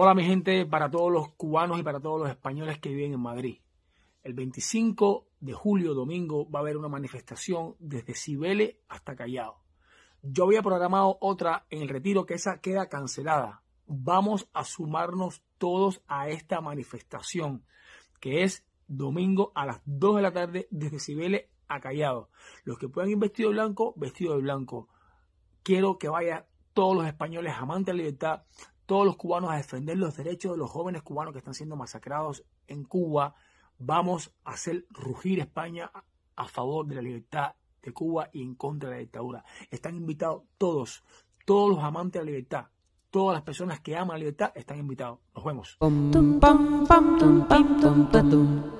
Hola mi gente, para todos los cubanos y para todos los españoles que viven en Madrid. El 25 de julio, domingo, va a haber una manifestación desde Cibele hasta Callao. Yo había programado otra en el retiro que esa queda cancelada. Vamos a sumarnos todos a esta manifestación que es domingo a las 2 de la tarde desde Cibele a Callao. Los que puedan ir vestido de blanco, vestido de blanco. Quiero que vaya todos los españoles amantes de la libertad, todos los cubanos a defender los derechos de los jóvenes cubanos que están siendo masacrados en Cuba. Vamos a hacer rugir España a favor de la libertad de Cuba y en contra de la dictadura. Están invitados todos, todos los amantes de la libertad, todas las personas que aman la libertad están invitados. Nos vemos.